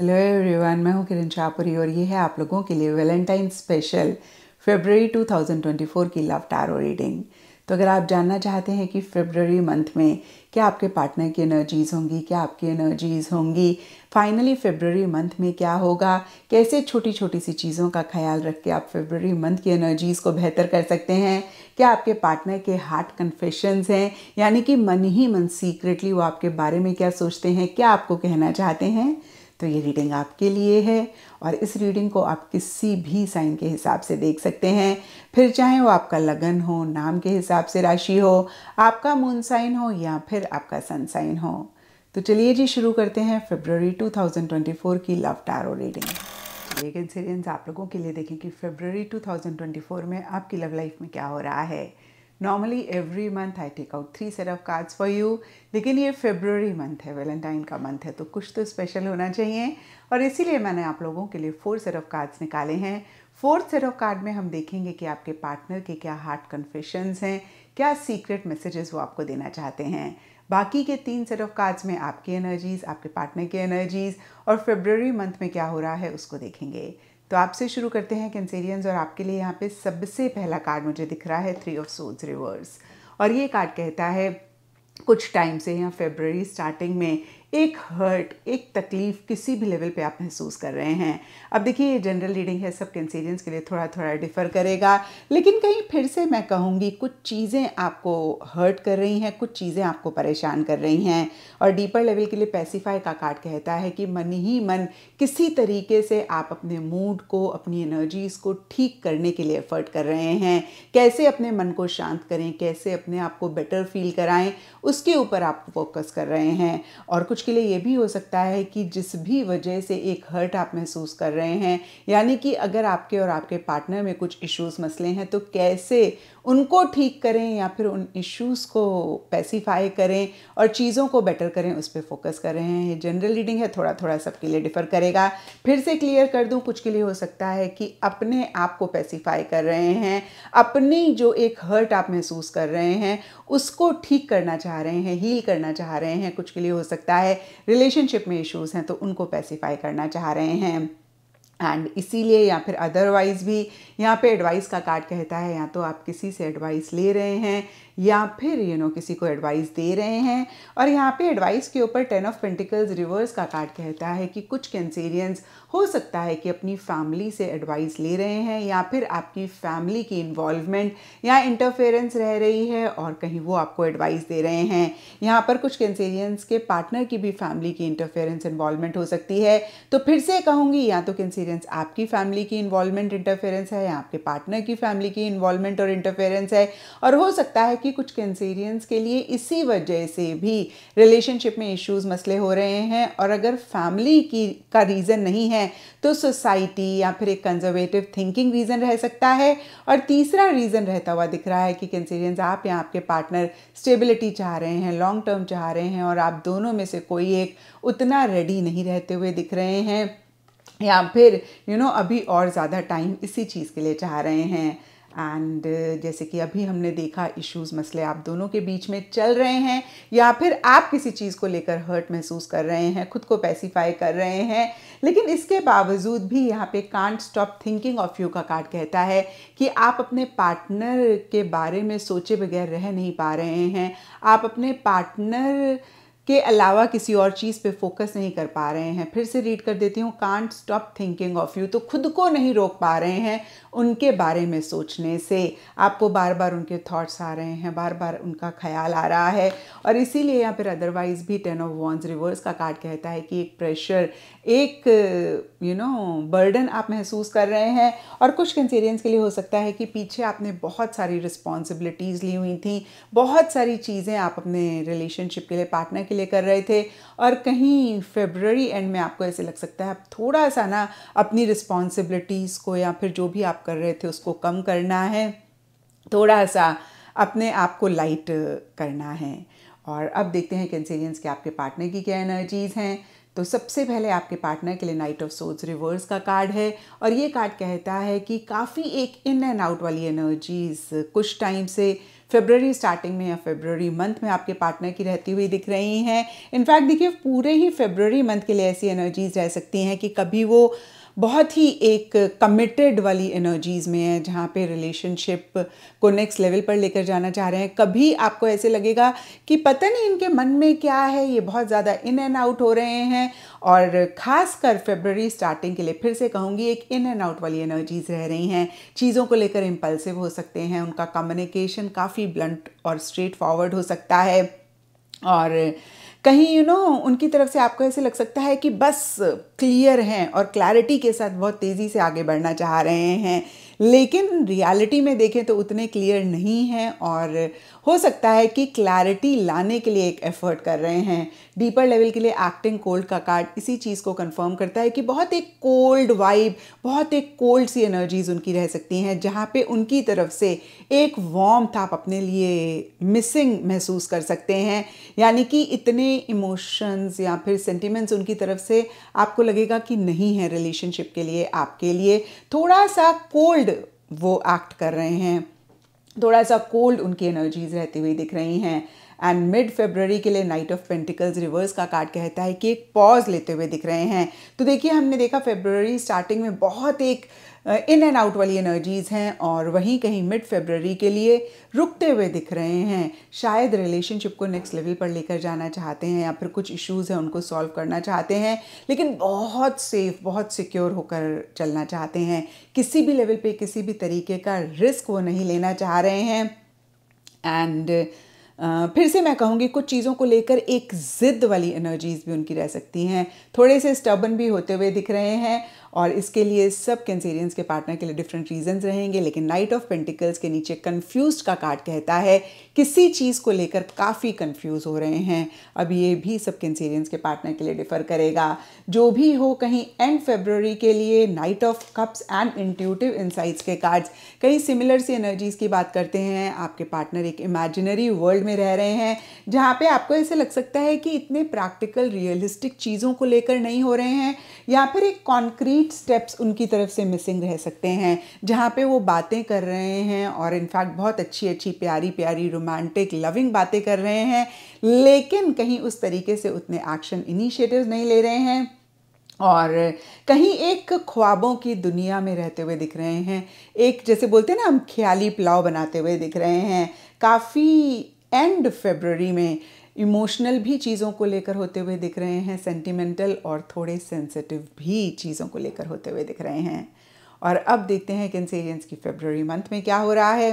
hello everyone मैं हूँ किरण शाहपुरी और ये है आप लोगों के लिए वैलेंटाइन स्पेशल फेबररी 2024 की लव टारो रीडिंग तो अगर आप जानना चाहते हैं कि फेबररी मंथ में क्या आपके पार्टनर की एनर्जीज़ होंगी क्या आपकी एनर्जीज़ होंगी फाइनली फेबररी मंथ में क्या होगा कैसे छोटी छोटी सी चीज़ों का ख्याल रख के आप फेबररी मंथ की एनर्जीज़ को बेहतर कर सकते हैं क्या आपके पार्टनर के हार्ट कन्फेशंस हैं यानी कि मन ही मन सीक्रेटली वो आपके बारे में क्या सोचते हैं क्या आपको कहना चाहते हैं तो ये रीडिंग आपके लिए है और इस रीडिंग को आप किसी भी साइन के हिसाब से देख सकते हैं फिर चाहे वो आपका लगन हो नाम के हिसाब से राशि हो आपका मून साइन हो या फिर आपका सन साइन हो तो चलिए जी शुरू करते हैं फेब्रवरी 2024 की लव टारो रीडिंग लेकिन सीरियंस आप लोगों के लिए देखें कि फेब्रवरी 2024 में आपकी लव लाइफ में क्या हो रहा है normally every month I take out three set of cards for you लेकिन ये फेब्रवरी मंथ है वेलेंटाइन का मंथ है तो कुछ तो स्पेशल होना चाहिए और इसीलिए मैंने आप लोगों के लिए फोर सेट ऑफ कार्ड्स निकाले हैं फोर्थ सेट ऑफ कार्ड में हम देखेंगे कि आपके पार्टनर के क्या हार्ट कन्फेशंस हैं क्या सीक्रेट मैसेजेस वो आपको देना चाहते हैं बाकी के तीन सेट ऑफ कार्ड्स में आपकी एनर्जीज आपके पार्टनर की एनर्जीज और फेब्रवरी मंथ में क्या हो रहा है उसको देखेंगे तो आपसे शुरू करते हैं कैंसेरियंस और आपके लिए यहाँ पे सबसे पहला कार्ड मुझे दिख रहा है थ्री ऑफ सोल्स रिवर्स और ये कार्ड कहता है कुछ टाइम से या फेबररी स्टार्टिंग में एक हर्ट एक तकलीफ़ किसी भी लेवल पे आप महसूस कर रहे हैं अब देखिए ये जनरल रीडिंग है सब कैंसेरियंस के लिए थोड़ा थोड़ा डिफ़र करेगा लेकिन कहीं फिर से मैं कहूँगी कुछ चीज़ें आपको हर्ट कर रही हैं कुछ चीज़ें आपको परेशान कर रही हैं और डीपर लेवल के लिए पैसिफाई का कार्ड कहता है कि मन ही मन किसी तरीके से आप अपने मूड को अपनी एनर्जीज़ को ठीक करने के लिए एफर्ट कर रहे हैं कैसे अपने मन को शांत करें कैसे अपने आप को बेटर फील कराएं उसके ऊपर आप फोकस कर रहे हैं और कुछ के लिए ये भी हो सकता है कि जिस भी वजह से एक हर्ट आप महसूस कर रहे हैं यानी कि अगर आपके और आपके पार्टनर में कुछ इश्यूज़ मसले हैं तो कैसे उनको ठीक करें या फिर उन इश्यूज़ को पेसीफाई करें और चीज़ों को बेटर करें उस पर फोकस कर रहे हैं ये जनरल रीडिंग है थोड़ा थोड़ा सबके लिए डिफ़र करेगा फिर से क्लियर कर दूं कुछ के लिए हो सकता है कि अपने आप को पेसीफाई कर रहे हैं अपनी जो एक हर्ट आप महसूस कर रहे हैं उसको ठीक करना चाह रहे हैं हील करना चाह रहे हैं कुछ के लिए हो सकता है रिलेशनशिप में इश्यूज़ हैं तो उनको पेसीफाई करना चाह रहे हैं एंड इसीलिए या फिर अदरवाइज़ भी यहाँ पे एडवाइस का कार्ड कहता है या तो आप किसी से एडवाइस ले रहे हैं या फिर यू you नो know, किसी को एडवाइस दे रहे हैं और यहाँ पे एडवाइस के ऊपर टेन ऑफ पेंटिकल्स रिवर्स का कार्ड कहता है कि कुछ कैंसेरियंस हो सकता है कि अपनी फैमिली से एडवाइस ले रहे हैं या फिर आपकी फैमिली की इन्वॉल्वमेंट या इंटरफेरेंस रह रही है और कहीं वो आपको एडवाइस दे रहे हैं यहाँ पर कुछ कैंसेरियंस के पार्टनर की भी फैमिली की इंटरफेरेंस इन्वॉल्वमेंट हो सकती है तो फिर से कहूँगी या तो कैंसेरियंस आपकी फैमिली की इन्वॉल्वमेंट इंटरफेरेंस है हैं आपके पार्टनर की फैमिली की इन्वॉल्वमेंट और इंटरफेरेंस है और हो सकता है कि कुछ कैंसेरियंस के लिए इसी वजह से भी रिलेशनशिप में इश्यूज मसले हो रहे हैं और अगर फैमिली की का रीज़न नहीं है तो सोसाइटी या फिर एक कंजर्वेटिव थिंकिंग रीज़न रह सकता है और तीसरा रीज़न रहता हुआ दिख रहा है कि कैंसेरियंस आप या आपके पार्टनर स्टेबिलिटी चाह रहे हैं लॉन्ग टर्म चाह रहे हैं और आप दोनों में से कोई एक उतना रेडी नहीं रहते हुए दिख रहे हैं या फिर यू you नो know, अभी और ज़्यादा टाइम इसी चीज़ के लिए चाह रहे हैं एंड uh, जैसे कि अभी हमने देखा इश्यूज मसले आप दोनों के बीच में चल रहे हैं या फिर आप किसी चीज़ को लेकर हर्ट महसूस कर रहे हैं खुद को पैसिफाई कर रहे हैं लेकिन इसके बावजूद भी यहाँ पे can't stop thinking of you का कार्ड कहता है कि आप अपने पार्टनर के बारे में सोचे बगैर रह नहीं पा रहे हैं आप अपने पार्टनर के अलावा किसी और चीज़ पे फोकस नहीं कर पा रहे हैं फिर से रीड कर देती हूँ can't stop thinking of you तो खुद को नहीं रोक पा रहे हैं उनके बारे में सोचने से आपको बार बार उनके थॉट्स आ रहे हैं बार बार उनका ख्याल आ रहा है और इसीलिए या फिर अदरवाइज़ भी टेन ऑफ वॉन्स रिवर्स का कार्ड कहता है कि एक प्रेशर एक यू नो बर्डन आप महसूस कर रहे हैं और कुछ कंसेरियंस के लिए हो सकता है कि पीछे आपने बहुत सारी रिस्पॉन्सिबिलिटीज़ ली हुई थी बहुत सारी चीज़ें आप अपने रिलेशनशिप के लिए पार्टनर के लिए कर रहे थे और कहीं फेबररी एंड में आपको ऐसे लग सकता है आप थोड़ा सा ना अपनी रिस्पॉन्सिबिलिटीज़ को या फिर जो भी आप कर रहे थे उसको कम करना है थोड़ा सा अपने आप को लाइट करना है और अब देखते हैं कैंसेरियंस के आपके पार्टनर की क्या एनर्जीज़ हैं तो सबसे पहले आपके पार्टनर के लिए नाइट ऑफ सोर्ड्स रिवर्स का कार्ड है और ये कार्ड कहता है कि काफ़ी एक इन एंड आउट वाली एनर्जीज कुछ टाइम से फेबररी स्टार्टिंग में या फेबररी मंथ में आपके पार्टनर की रहती हुई दिख रही हैं इनफैक्ट देखिए पूरे ही फेबररी मंथ के लिए ऐसी एनर्जीज रह सकती हैं कि कभी वो बहुत ही एक कमिटेड वाली एनर्जीज़ में है जहाँ पे रिलेशनशिप को नेक्स्ट लेवल पर लेकर जाना चाह रहे हैं कभी आपको ऐसे लगेगा कि पता नहीं इनके मन में क्या है ये बहुत ज़्यादा इन एंड आउट हो रहे हैं और ख़ास कर फेबररी स्टार्टिंग के लिए फिर से कहूँगी एक इन एंड आउट वाली एनर्जीज़ रह रही हैं चीज़ों को लेकर इम्पल्सिव हो सकते हैं उनका कम्युनिकेशन काफ़ी ब्लंट और स्ट्रेट फॉरवर्ड हो सकता है और कहीं यू you नो know, उनकी तरफ से आपको ऐसे लग सकता है कि बस क्लियर हैं और क्लैरिटी के साथ बहुत तेज़ी से आगे बढ़ना चाह रहे हैं लेकिन रियलिटी में देखें तो उतने क्लियर नहीं हैं और हो सकता है कि क्लैरिटी लाने के लिए एक एफर्ट कर रहे हैं डीपर लेवल के लिए एक्टिंग कोल्ड का कार्ड इसी चीज़ को कंफर्म करता है कि बहुत एक कोल्ड वाइब बहुत एक कोल्ड सी एनर्जीज उनकी रह सकती हैं जहाँ पे उनकी तरफ से एक वार्म आप अपने लिए मिसिंग महसूस कर सकते हैं यानी कि इतने इमोशंस या फिर सेंटिमेंट्स उनकी तरफ से आपको लगेगा कि नहीं है रिलेशनशिप के लिए आपके लिए थोड़ा सा कोल्ड वो एक्ट कर रहे हैं थोड़ा सा कोल्ड उनकी एनर्जीज रहती हुई दिख रही हैं एंड मिड फेबररी के लिए नाइट ऑफ पेंटिकल्स रिवर्स का कार्ड कहता है कि एक पॉज लेते हुए दिख रहे हैं तो देखिए हमने देखा फेबररी स्टार्टिंग में बहुत एक इन एंड आउट वाली एनर्जीज़ हैं और वहीं कहीं मिड फेबररी के लिए रुकते हुए दिख रहे हैं शायद रिलेशनशिप को नेक्स्ट लेवल पर लेकर जाना चाहते हैं या फिर कुछ इश्यूज़ हैं उनको सॉल्व करना चाहते हैं लेकिन बहुत सेफ बहुत सिक्योर होकर चलना चाहते हैं किसी भी लेवल पे किसी भी तरीके का रिस्क वो नहीं लेना चाह रहे हैं एंड Uh, फिर से मैं कहूँगी कुछ चीज़ों को लेकर एक ज़िद वाली एनर्जीज़ भी उनकी रह सकती हैं थोड़े से स्टबन भी होते हुए दिख रहे हैं और इसके लिए सब कैंसेरियंस के पार्टनर के लिए डिफरेंट रीजंस रहेंगे लेकिन नाइट ऑफ पेंटिकल्स के नीचे कन्फ्यूज का कार्ड कहता है किसी चीज़ को लेकर काफ़ी कन्फ्यूज हो रहे हैं अब ये भी सब कैंसेरियंस के पार्टनर के लिए डिफर करेगा जो भी हो कहीं एंड फेब्रवरी के लिए knight of cups and intuitive insights के कार्ड्स कई सिमिलर सी एनर्जीज़ की बात करते हैं आपके पार्टनर एक इमेजिनरी वर्ल्ड में रह रहे हैं जहाँ पे आपको ऐसे लग सकता है कि इतने प्रैक्टिकल रियलिस्टिक चीज़ों को लेकर नहीं हो रहे हैं या फिर एक कॉन्क्रीट एट स्टेप्स उनकी तरफ से मिसिंग रह सकते हैं जहाँ पे वो बातें कर रहे हैं और इनफैक्ट बहुत अच्छी अच्छी प्यारी प्यारी रोमांटिक लविंग बातें कर रहे हैं लेकिन कहीं उस तरीके से उतने एक्शन इनिशिएटिव्स नहीं ले रहे हैं और कहीं एक ख्वाबों की दुनिया में रहते हुए दिख रहे हैं एक जैसे बोलते हैं ना हम ख्याली पुलाव बनाते हुए दिख रहे हैं काफ़ी एंड फेबररी में इमोशनल भी चीज़ों को लेकर होते हुए दिख रहे हैं सेंटिमेंटल और थोड़े सेंसिटिव भी चीज़ों को लेकर होते हुए दिख रहे हैं और अब देखते हैं कैंसेरियंस की फेब्रवरी मंथ में क्या हो रहा है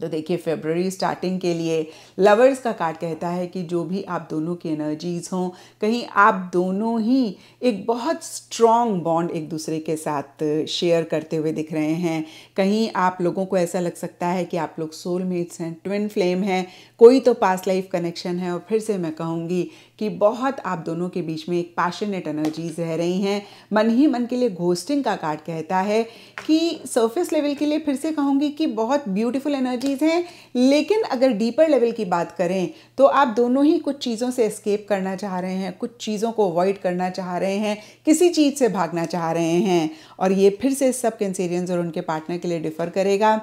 तो देखिए फेबररी स्टार्टिंग के लिए लवर्स का कार्ड कहता है कि जो भी आप दोनों की एनर्जीज हों कहीं आप दोनों ही एक बहुत स्ट्रॉन्ग बॉन्ड एक दूसरे के साथ शेयर करते हुए दिख रहे हैं कहीं आप लोगों को ऐसा लग सकता है कि आप लोग सोलमेट्स हैं ट्विन फ्लेम हैं कोई तो पास्ट लाइफ कनेक्शन है और फिर से मैं कहूँगी कि बहुत आप दोनों के बीच में एक पैशनेट एनर्जीज रह रही हैं मन ही मन के लिए घोस्टिंग का कार्ड कहता है कि सर्फेस लेवल के लिए फिर से कहूँगी कि बहुत ब्यूटिफुल एनर्जी चीज़ हैं लेकिन अगर डीपर लेवल की बात करें तो आप दोनों ही कुछ चीज़ों से एस्केप करना चाह रहे हैं कुछ चीज़ों को अवॉइड करना चाह रहे हैं किसी चीज़ से भागना चाह रहे हैं और ये फिर से सब कैंसेरियंस और उनके पार्टनर के लिए डिफ़र करेगा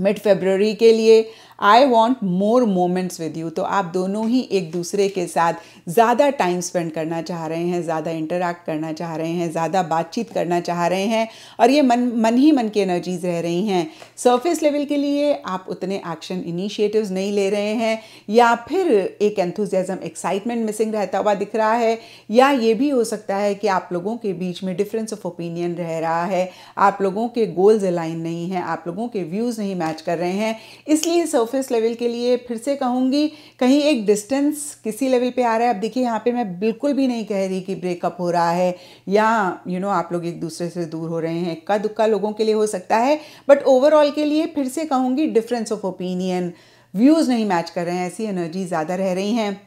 मिड फेब्रवरी के लिए I want more moments with you तो आप दोनों ही एक दूसरे के साथ ज़्यादा टाइम स्पेंड करना चाह रहे हैं ज़्यादा इंटरेक्ट करना चाह रहे हैं ज़्यादा बातचीत करना चाह रहे हैं और ये मन मन ही मन की एनर्जीज रह रही हैं सरफेस लेवल के लिए आप उतने एक्शन इनिशिएटिव्स नहीं ले रहे हैं या फिर एक एंथुजियाज़म एक्साइटमेंट मिसिंग रहता हुआ दिख रहा है या ये भी हो सकता है कि आप लोगों के बीच में डिफरेंस ऑफ ओपिनियन रह रहा है आप लोगों के गोल्स अलाइन नहीं हैं आप लोगों के व्यूज़ नहीं मैच कर रहे हैं इसलिए सर्फ सरफेस लेवल के लिए फिर से कहूँगी कहीं एक डिस्टेंस किसी लेवल पे आ रहा है अब देखिए यहाँ पे मैं बिल्कुल भी नहीं कह रही कि ब्रेकअप हो रहा है या यू you नो know, आप लोग एक दूसरे से दूर हो रहे हैं इक्का दुक्का लोगों के लिए हो सकता है बट ओवरऑल के लिए फिर से कहूँगी डिफरेंस ऑफ ओपिनियन व्यूज़ नहीं मैच कर रहे हैं ऐसी एनर्जी ज़्यादा रह रही हैं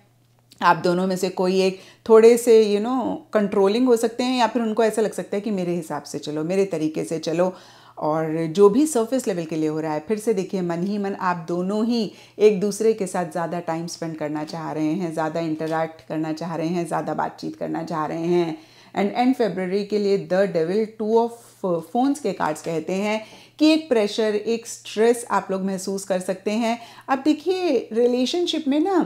आप दोनों में से कोई एक थोड़े से यू नो कंट्रोलिंग हो सकते हैं या फिर उनको ऐसा लग सकता है कि मेरे हिसाब से चलो मेरे तरीके से चलो और जो भी सरफेस लेवल के लिए हो रहा है फिर से देखिए मन ही मन आप दोनों ही एक दूसरे के साथ ज़्यादा टाइम स्पेंड करना चाह रहे हैं ज़्यादा इंटरेक्ट करना चाह रहे हैं ज़्यादा बातचीत करना चाह रहे हैं एंड एंड फेबररी के लिए the devil two of phones के कार्ड्स कहते हैं कि एक प्रेशर एक स्ट्रेस आप लोग महसूस कर सकते हैं अब देखिए रिलेशनशिप में ना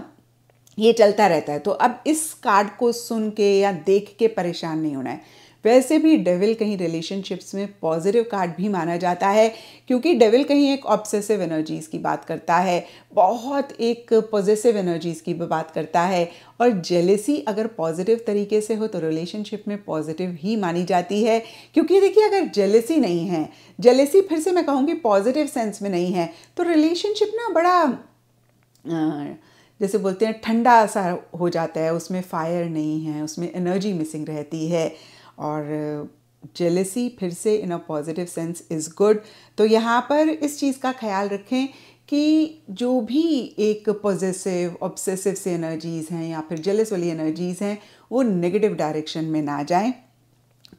ये चलता रहता है तो अब इस कार्ड को सुन के या देख के परेशान नहीं होना है वैसे भी डेविल कहीं रिलेशनशिप्स में पॉजिटिव कार्ड भी माना जाता है क्योंकि डेविल कहीं एक ऑब्सेसिव एनर्जीज़ की बात करता है बहुत एक पॉजिटिव एनर्जीज़ की बात करता है और जेलेसी अगर पॉजिटिव तरीके से हो तो रिलेशनशिप में पॉजिटिव ही मानी जाती है क्योंकि देखिए अगर जेलेसी नहीं है जेलेसी फिर से मैं कहूँगी पॉजिटिव सेंस में नहीं है तो रिलेशनशिप ना बड़ा आ, जैसे बोलते हैं ठंडा सा हो जाता है उसमें फायर नहीं है उसमें एनर्जी मिसिंग रहती है और जेलेसी फिर से in a positive sense is good तो यहाँ पर इस चीज़ का ख्याल रखें कि जो भी एक पॉजिटिव ऑब्सेसिव से एनर्जीज़ हैं या फिर जेलस वाली एनर्जीज़ हैं वो नेगेटिव डायरेक्शन में ना जाएं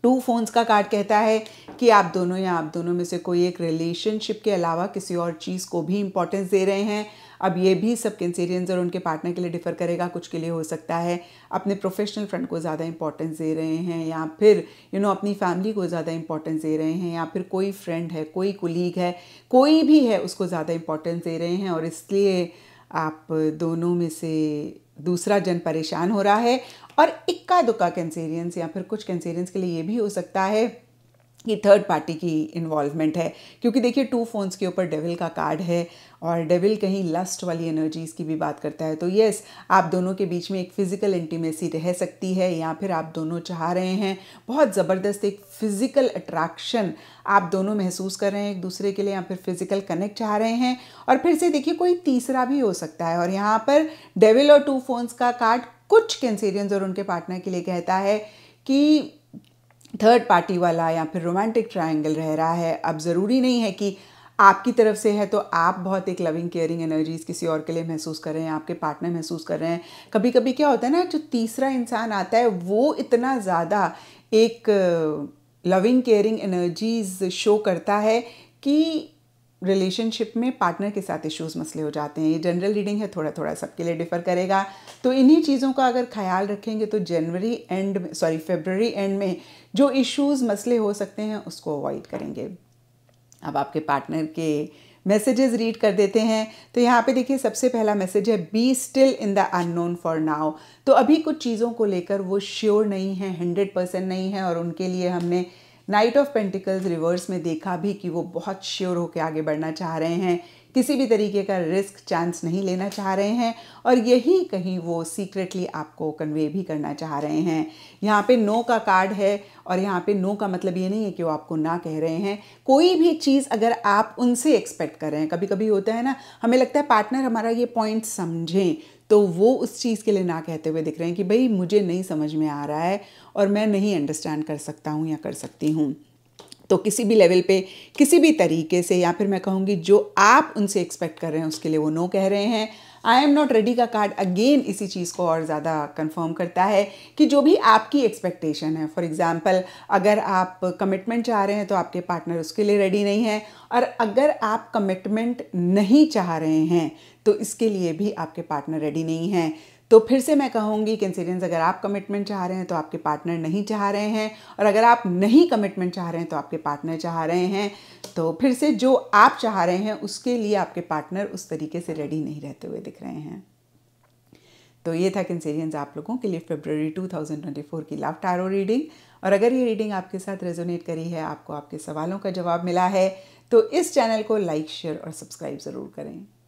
टू फोन्स का कार्ड कहता है कि आप दोनों या आप दोनों में से कोई एक रिलेशनशिप के अलावा किसी और चीज़ को भी इंपॉर्टेंस दे रहे हैं अब ये भी सब कैंसेरियंस और उनके पार्टनर के लिए डिफ़र करेगा कुछ के लिए हो सकता है अपने प्रोफेशनल फ्रेंड को ज़्यादा इंपॉर्टेंस दे रहे हैं या फिर यू you नो know, अपनी फैमिली को ज़्यादा इंपॉर्टेंस दे रहे हैं या फिर कोई फ्रेंड है कोई कुलीग है कोई भी है उसको ज़्यादा इंपॉर्टेंस दे रहे हैं और इसलिए आप दोनों में से दूसरा जन परेशान हो रहा है और इक्का दुक्का कैंसेरियंस या फिर कुछ कैंसेरियंस के लिए ये भी हो सकता है ये थर्ड पार्टी की इन्वॉल्वमेंट है क्योंकि देखिए टू फोन्स के ऊपर डेविल का कार्ड है और डेविल कहीं लस्ट वाली एनर्जीज़ की भी बात करता है तो यस आप दोनों के बीच में एक फ़िज़िकल इंटीमेसी रह सकती है या फिर आप दोनों चाह रहे हैं बहुत ज़बरदस्त एक फ़िज़िकल अट्रैक्शन आप दोनों महसूस कर रहे हैं एक दूसरे के लिए या फिर फ़िज़िकल कनेक्ट चाह रहे हैं और फिर से देखिए कोई तीसरा भी हो सकता है और यहाँ पर डेविल और टू फोन्स का कार्ड कुछ कैंसेरियंस और उनके पार्टनर के लिए कहता है कि थर्ड पार्टी वाला या फिर रोमांटिक ट्रायंगल रह रहा है अब ज़रूरी नहीं है कि आपकी तरफ से है तो आप बहुत एक लविंग केयरिंग एनर्जीज किसी और के लिए महसूस कर रहे हैं आपके पार्टनर महसूस कर रहे हैं कभी कभी क्या होता है ना जो तीसरा इंसान आता है वो इतना ज़्यादा एक लविंग केयरिंग एनर्जीज शो करता है कि रिलेशनशिप में पार्टनर के साथ इश्यूज मसले हो जाते हैं ये जनरल रीडिंग है थोड़ा थोड़ा सबके लिए डिफर करेगा तो इन्हीं चीज़ों का अगर ख्याल रखेंगे तो जनवरी एंड में सॉरी फेबररी एंड में जो इश्यूज मसले हो सकते हैं उसको अवॉइड करेंगे अब आपके पार्टनर के मैसेजेस रीड कर देते हैं तो यहाँ पे देखिए सबसे पहला मैसेज है be still in the unknown for now तो अभी कुछ चीज़ों को लेकर वो श्योर नहीं है हंड्रेड परसेंट नहीं है और उनके लिए हमने नाइट ऑफ पेंटिकल्स रिवर्स में देखा भी कि वो बहुत श्योर होकर आगे बढ़ना चाह रहे हैं किसी भी तरीके का रिस्क चांस नहीं लेना चाह रहे हैं और यही कहीं वो सीक्रेटली आपको कन्वे भी करना चाह रहे हैं यहाँ पे नो का कार्ड है और यहाँ पे नो का मतलब ये नहीं है कि वो आपको ना कह रहे हैं कोई भी चीज़ अगर आप उनसे एक्सपेक्ट कर रहे हैं कभी कभी होता है ना हमें लगता है पार्टनर हमारा ये पॉइंट समझें तो वो उस चीज़ के लिए ना कहते हुए दिख रहे हैं कि भाई मुझे नहीं समझ में आ रहा है और मैं नहीं अंडरस्टैंड कर सकता हूँ या कर सकती हूँ तो किसी भी लेवल पे किसी भी तरीके से या फिर मैं कहूँगी जो आप उनसे एक्सपेक्ट कर रहे हैं उसके लिए वो नो कह रहे हैं आई एम नॉट रेडी का कार्ड अगेन इसी चीज़ को और ज़्यादा कंफर्म करता है कि जो भी आपकी एक्सपेक्टेशन है फॉर एग्ज़ाम्पल अगर आप कमिटमेंट चाह रहे हैं तो आपके पार्टनर उसके लिए रेडी नहीं है और अगर आप कमिटमेंट नहीं चाह रहे हैं तो इसके लिए भी आपके पार्टनर रेडी नहीं हैं तो फिर से मैं कहूँगी कंसिलियंस अगर आप कमिटमेंट चाह रहे हैं तो आपके पार्टनर नहीं चाह रहे हैं और अगर आप नहीं कमिटमेंट चाह रहे हैं तो आपके पार्टनर चाह रहे हैं तो फिर से जो आप चाह रहे हैं उसके लिए आपके पार्टनर उस तरीके से रेडी नहीं रहते हुए दिख रहे हैं तो ये था कंसेरियंस आप लोगों के लिए फेब्रवरी 2024 की लव टैरो रीडिंग और अगर ये रीडिंग आपके साथ रेजोनेट करी है आपको आपके सवालों का जवाब मिला है तो इस चैनल को लाइक शेयर और सब्सक्राइब ज़रूर करें